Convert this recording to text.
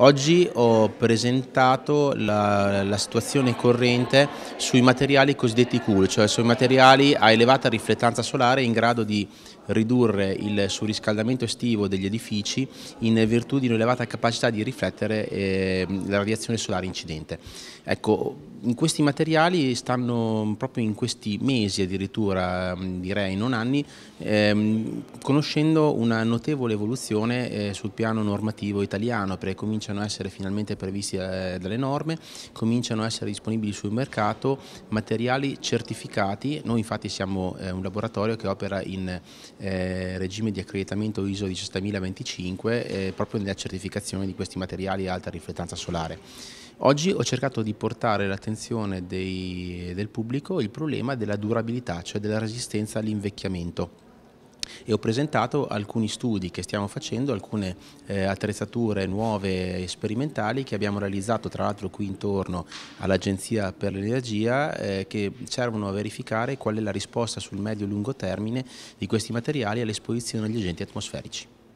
Oggi ho presentato la, la, situazione corrente sui materiali cosiddetti cool, cioè sui materiali a elevata riflettanza solare in grado di ridurre il surriscaldamento estivo degli edifici in virtù di un'elevata capacità di riflettere eh, la radiazione solare incidente. Ecco, in questi materiali stanno proprio in questi mesi addirittura, mm, direi non anni, ehm, conoscendo una notevole evoluzione eh, sul piano normativo italiano perché cominciano a essere finalmente previsti eh, dalle norme, cominciano a essere disponibili sul mercato materiali certificati, noi infatti siamo eh, un laboratorio che opera in eh, regime di accreditamento ISO 17025 eh, proprio nella certificazione di questi materiali a alta riflettanza solare. Oggi ho cercato di portare l'attenzione del pubblico il problema della durabilità, cioè della resistenza all'invecchiamento e ho presentato alcuni studi che stiamo facendo, alcune eh, attrezzature nuove e sperimentali che abbiamo realizzato tra l'altro qui intorno all'Agenzia per l'Energia eh, che servono a verificare qual è la risposta sul medio-lungo termine di questi materiali all'esposizione agli agenti atmosferici.